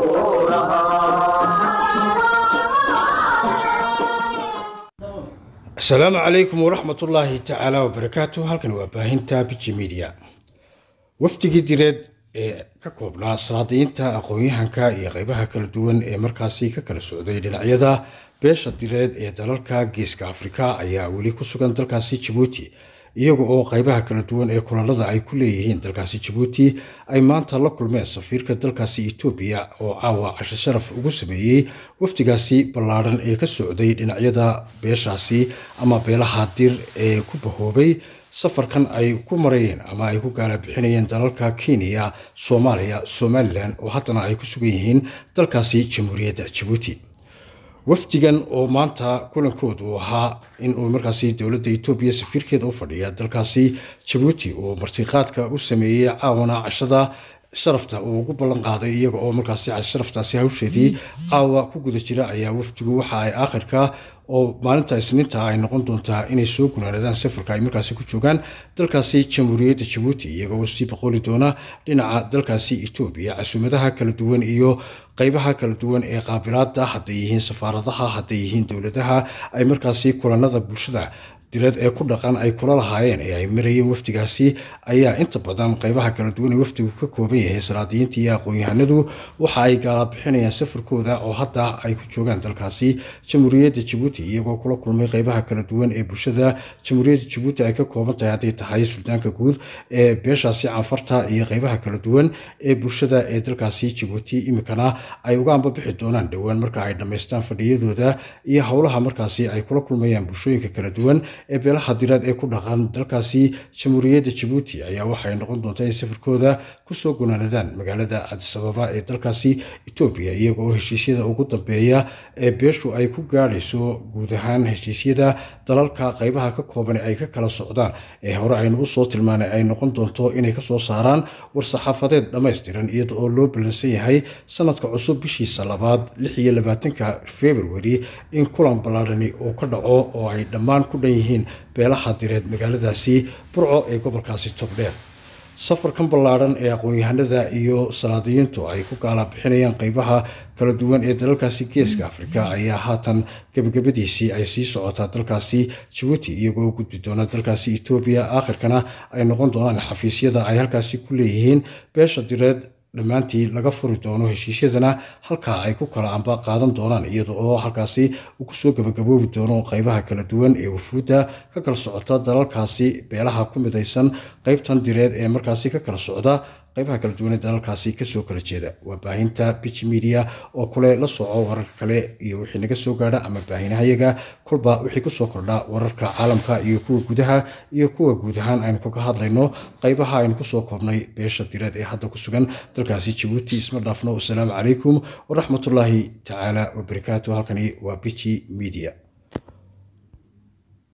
हो calaykum waraxmat ullaahi tacaala wabarakaatu halkan waa baahinta biji media wafdigii direed ee ka koobnaa saadiinta aqoon-yahanka iyo qeybaha kala duwan ee markaasi ka kala socday dhinacyada beesha direed ee dalalka geeska afrika ayaa weli ku sugan dalkaasi jabuuti iyaga oo qaybaha kala duwan ee kulalada ay ku leeyihiin dalkaasi jabuuti ay maanta la kulmeen safiirka dalkaasi etoobiya oo caawa cashasharaf ugu sameeyey wafdigaasi ballaadhan ee ka socday dhinacyada beeshaasi ama beelaha dir ee ku bahoobay safarkan ay ku marayeen ama ay ku gaala bixinayeen dalalka kenya soomaaliya somalilan oo haddana ay ku sugan yihiin dalkaasi jamhuuriyadda jabuuti wafdigan oo maanta kulankood uu ahaa inuu markaasi dowladda etoobiya safiirkeed u fadhiya dalkaasi jabuuti uu martiqaadka u sameeyey caawana cashada sharafta uu ugu ballan qaaday iyaga oo markaas sharaftaasi hawsheedii caawa ku guda jira ayaa wafdigu waxa ay aakhirka oo maalinta isniinta ay noqon doontaa inay soo gunaanadaan safarka ay markaasi ku joogaan dalkaasi jamhuuriyadda jabuuti iyaga oo sii boqoli doona dhinaca dalkaasi etoobiya casuumadaha kala duwan iyo qaybaha kala duwan ee qaabilaada hadday yihiin safaaradaha hadday yihiin dowladaha ay markaasi kulanada bulshada direed ee ku dhaqan ay kula lahaayeen ee ay marayeen wafdigaasi ayaa inta badan qeybaha kala duwan ee wafdigu ka kooban yahay salaadiyiinta iyo aqoon-yahanadu waxa ay gaalabixinayaan safarkooda oo hadda ay ku joogaan dalkaasi jamhuuriyadda jabuuti iyagoo kula kulmay qeybaha kala duwan ee bulshada jamhuuriyadda jabuuti ay ka kooban tahay hadday tahay suldaanka guud ee beeshaasi canfarta iyo qeybaha kala duwan ee bulshada ee dalkaasi jabuuti iminkana ay uga ambabixi doonaan dhowaan marka ay dhammaystaan fadhiyadooda iyo howlaha markaasi ay kula kulmayaan bulshooyinka kala duwan ee beelaha diraad ee ku dhaqan dalkaasi jamhuuriyadda jabuuti ayaa waxay noqon doontaa inay safarkooda kusoo gunaanadaan magaalada cadisababa ee dalkaasi etoobiya iyagooo heshiisyada ugu dambeeya ee beeshu ay ku gaadhayso guud ahaan heshiisyada dalalka qaybaha ka kooban ay ka kala socdaan ee hore aynu usoo tilmaanay ay noqon doonto inay kasoo saaraan war-saxaafadeed dhammaystiran iyada oo loo ballansan yahay sanadka cusub bishiisa labaad lix iyo labaatanka februari in kulan ballaarani uu ka dhaco oo ay dhammaan ku dhan yihiin yihiin beelaha direed magaaladaasi burco ee gobolkaasi togdheer safarkan ballaaran ee aqoon-yahanada iyo salaadiyiintu ay ku gaala bixinayaan qeybaha kala duwan ee dalalkaasi geeska afrika ayaa haatan gebagabadiisii ay sii socotaa dalkaasi jabuuti iyagoo gudbi doona dalkaasi etoobiya aakhirkana ay noqon doonaan xafiisyada ay halkaasi ku leeyihiin beesha direed dhammaantii laga furi doono heshiisyadana halkaa ay ku kala amba qaadan doonaan iyada oo halkaasi uu kusoo gabagaboobi doono qaybaha kala duwan ee wufuudda ka kala socota dalalkaasi beelaha ku midaysan qaybtan direed ee markaasi ka kala socda qaybaha kala duwaneed dalalkaasi kasoo kala jeeda waa baahinta bich media oo kule la soco wararka kale iyo wixii naga soo gaadha ama baahinahayaga kolba wixii kusoo kordha wararka caalamka iyo kuwa gudaha iyo kuwa guud ahaan aynu kaga hadlayno qaybaha aynu kusoo koobnay beesha direed ee hadda ku sugan dalkaasi jabuuti isma dhaafno wasalaamu calaykum waraxmatullaahi tacaala wabarakaatu halkani waa biji media